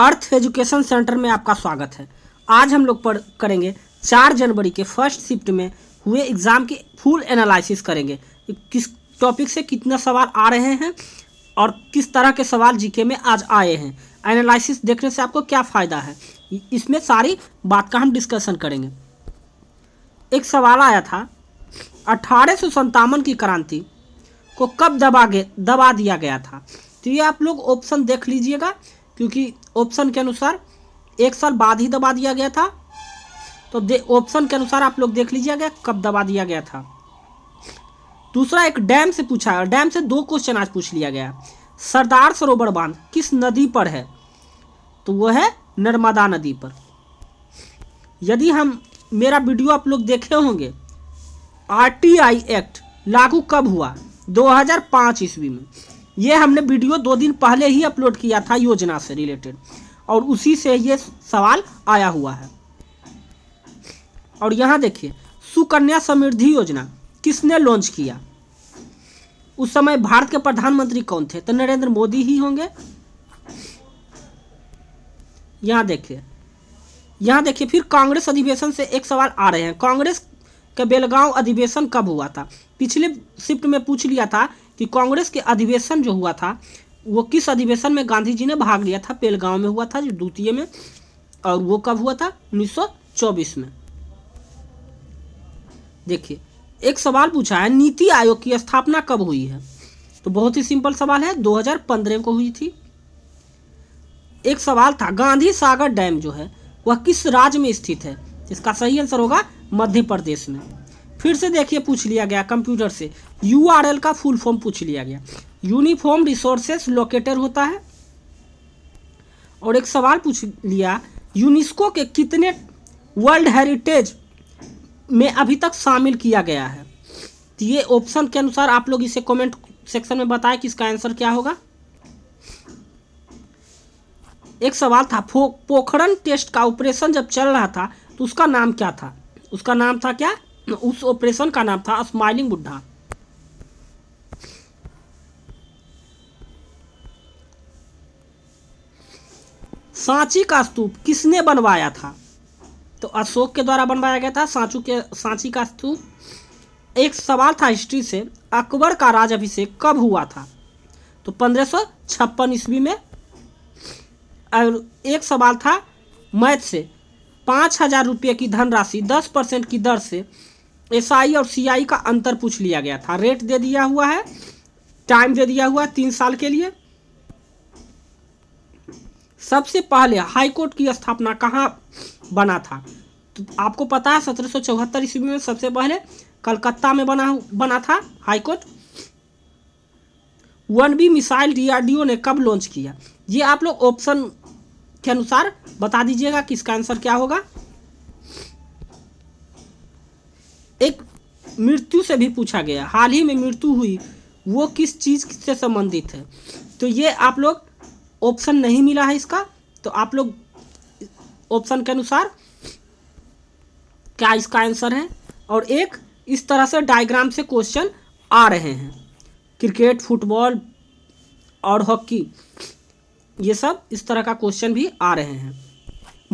अर्थ education centre में आपका स्वागत है आज हम लोग पढ़ करेंगे चार जनवरी के फर्स्ट शिफ्ट में हुए एग्ज़ाम के फुल एनालिसिस करेंगे किस टॉपिक से कितना सवाल आ रहे हैं और किस तरह के सवाल जीके में आज आए हैं एनालिसिस देखने से आपको क्या फ़ायदा है इसमें सारी बात का हम डिस्कशन करेंगे एक सवाल आया था अठारह सौ की क्रांति को कब दबा दबा दिया गया था तो ये आप लोग ऑप्शन देख लीजिएगा क्योंकि ऑप्शन के अनुसार एक साल बाद ही दबा दिया गया था तो ऑप्शन के अनुसार आप लोग देख लीजिएगा कब दबा दिया गया था दूसरा एक डैम से पूछा डैम से दो क्वेश्चन आज पूछ लिया गया सरदार सरोवर बांध किस नदी पर है तो वो है नर्मदा नदी पर यदि हम मेरा वीडियो आप लोग देखे होंगे आरटीआई एक्ट लागू कब हुआ 2005 ईस्वी में ये हमने वीडियो दो दिन पहले ही अपलोड किया था योजना से रिलेटेड और उसी से ये सवाल आया हुआ है और यहाँ देखिए सुकन्या समृद्धि योजना किसने लॉन्च किया उस समय भारत के प्रधानमंत्री कौन थे तो नरेंद्र मोदी ही होंगे यहाँ देखिए यहाँ देखिए फिर कांग्रेस अधिवेशन से एक सवाल आ रहे हैं कांग्रेस का बेलगांव अधिवेशन कब हुआ था पिछले शिफ्ट में पूछ लिया था कि कांग्रेस के अधिवेशन जो हुआ था वो किस अधिवेशन में गांधी जी ने भाग लिया था पेलगांव में हुआ था जो द्वितीय में और वो कब हुआ था 1924 में देखिए एक सवाल पूछा है नीति आयोग की स्थापना कब हुई है तो बहुत ही सिंपल सवाल है 2015 को हुई थी एक सवाल था गांधी सागर डैम जो है वह किस राज्य में स्थित है इसका सही आंसर होगा मध्य प्रदेश में फिर से देखिए पूछ लिया गया कंप्यूटर से एल का फुल फॉर्म पूछ लिया गया यूनिफॉर्म रिसोर्सेस लोकेटर होता है और एक सवाल पूछ लिया यूनिस्को के कितने वर्ल्ड हेरिटेज में अभी तक शामिल किया गया है तो ये ऑप्शन के अनुसार आप लोग इसे कमेंट सेक्शन में बताएं कि इसका आंसर क्या होगा एक सवाल था पोखरण टेस्ट का ऑपरेशन जब चल रहा था तो उसका नाम क्या था उसका नाम था क्या तो उस ऑपरेशन का नाम था स्माइलिंग बुढ़ा सांची का स्तूप किसने बनवाया था तो अशोक के द्वारा बनवाया गया था सांचू के सांची का स्तूप एक सवाल था हिस्ट्री से अकबर का राज अभिषेक कब हुआ था तो पंद्रह सौ छप्पन ईस्वी में और एक सवाल था मैथ से पाँच हजार रुपये की धनराशि दस परसेंट की दर से एसआई और सीआई का अंतर पूछ लिया गया था रेट दे दिया हुआ है टाइम दे दिया हुआ है तीन साल के लिए सबसे पहले हाईकोर्ट की स्थापना कहाँ बना था तो आपको पता है सत्रह सौ चौहत्तर ईस्वी में सबसे पहले कलकत्ता में बना बना था high court one B missile DRDO ने कब लॉन्च किया ये आप लोग ऑप्शन के अनुसार बता दीजिएगा कि इसका आंसर क्या होगा एक मृत्यु से भी पूछा गया हाल ही में मृत्यु हुई वो किस चीज़ से संबंधित है तो ये आप लोग ऑप्शन नहीं मिला है इसका तो आप लोग ऑप्शन के अनुसार क्या इसका आंसर है और एक इस तरह से डायग्राम से क्वेश्चन आ रहे हैं क्रिकेट फुटबॉल और हॉकी ये सब इस तरह का क्वेश्चन भी आ रहे हैं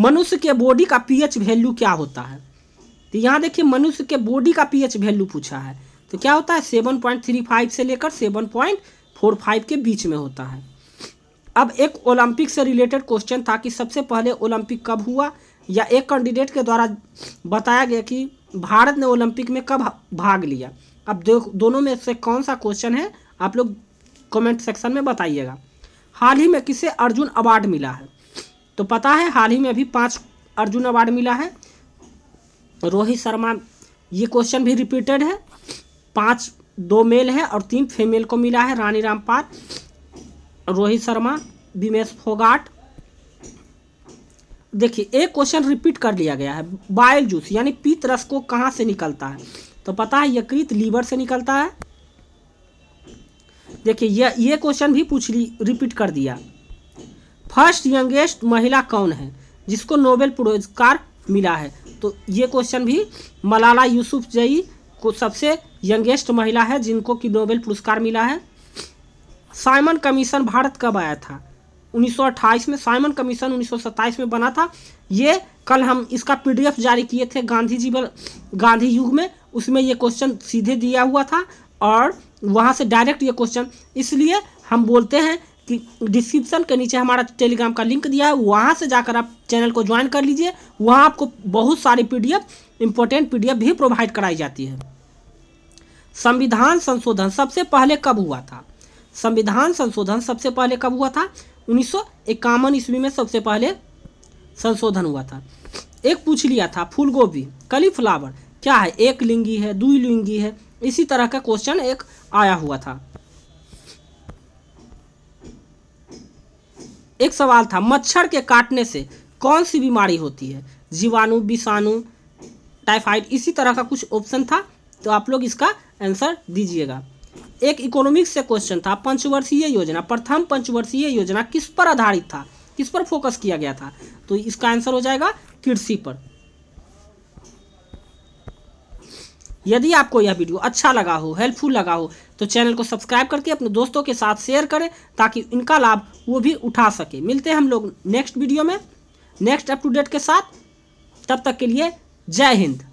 मनुष्य के बॉडी का पीएच वैल्यू क्या होता है यहाँ देखिए मनुष्य के बॉडी का पीएच वैल्यू पूछा है तो क्या होता है सेवन पॉइंट थ्री फाइव से लेकर सेवन पॉइंट फोर फाइव के बीच में होता है अब एक ओलंपिक से रिलेटेड क्वेश्चन था कि सबसे पहले ओलंपिक कब हुआ या एक कैंडिडेट के द्वारा बताया गया कि भारत ने ओलंपिक में कब भाग लिया अब दो, दोनों में से कौन सा क्वेश्चन है आप लोग कमेंट सेक्शन में बताइएगा हाल ही में किसे अर्जुन अवार्ड मिला है तो पता है हाल ही में अभी पाँच अर्जुन अवार्ड मिला है रोहित शर्मा ये क्वेश्चन भी रिपीटेड है पांच दो मेल है और तीन फीमेल को मिला है रानी रामपाल रोहित शर्मा विमेश फोगाट देखिए एक क्वेश्चन रिपीट कर लिया गया है बाइल जूस यानी पीत रस को कहाँ से निकलता है तो पता है यकृत लीवर से निकलता है देखिए ये ये क्वेश्चन भी पूछ ली रिपीट कर दिया फर्स्ट यंगेस्ट महिला कौन है जिसको नोबेल पुरस्कार मिला है तो ये क्वेश्चन भी मलाला यूसुफ जई को सबसे यंगेस्ट महिला है जिनको कि नोबेल पुरस्कार मिला है साइमन कमीशन भारत कब आया था 1928 में साइमन कमीशन 1927 में बना था ये कल हम इसका पीडीएफ जारी किए थे गांधी जी गांधी युग में उसमें ये क्वेश्चन सीधे दिया हुआ था और वहाँ से डायरेक्ट ये क्वेश्चन इसलिए हम बोलते हैं डिस्क्रिप्शन के नीचे हमारा टेलीग्राम का लिंक दिया है वहाँ से जाकर आप चैनल को ज्वाइन कर लीजिए वहाँ आपको बहुत सारी पी इंपॉर्टेंट एफ भी प्रोवाइड कराई जाती है संविधान संशोधन सबसे पहले कब हुआ था संविधान संशोधन सबसे पहले कब हुआ था उन्नीस सौ ईस्वी में सबसे पहले संशोधन हुआ था एक पूछ लिया था फूलगोभी फ्लावर क्या है एक लिंगी है दुई लिंगी है इसी तरह का क्वेश्चन एक आया हुआ था एक सवाल था मच्छर के काटने से कौन सी बीमारी होती है जीवाणु विषाणु टाइफाइड इसी तरह का कुछ ऑप्शन था तो आप लोग इसका आंसर दीजिएगा एक इकोनॉमिक्स से क्वेश्चन था पंचवर्षीय योजना प्रथम पंचवर्षीय योजना किस पर आधारित था किस पर फोकस किया गया था तो इसका आंसर हो जाएगा कृषि पर यदि आपको यह वीडियो अच्छा लगा हो हेल्पफुल लगा हो तो चैनल को सब्सक्राइब करके अपने दोस्तों के साथ शेयर करें ताकि इनका लाभ वो भी उठा सके मिलते हैं हम लोग नेक्स्ट वीडियो में नेक्स्ट अप टू डेट के साथ तब तक के लिए जय हिंद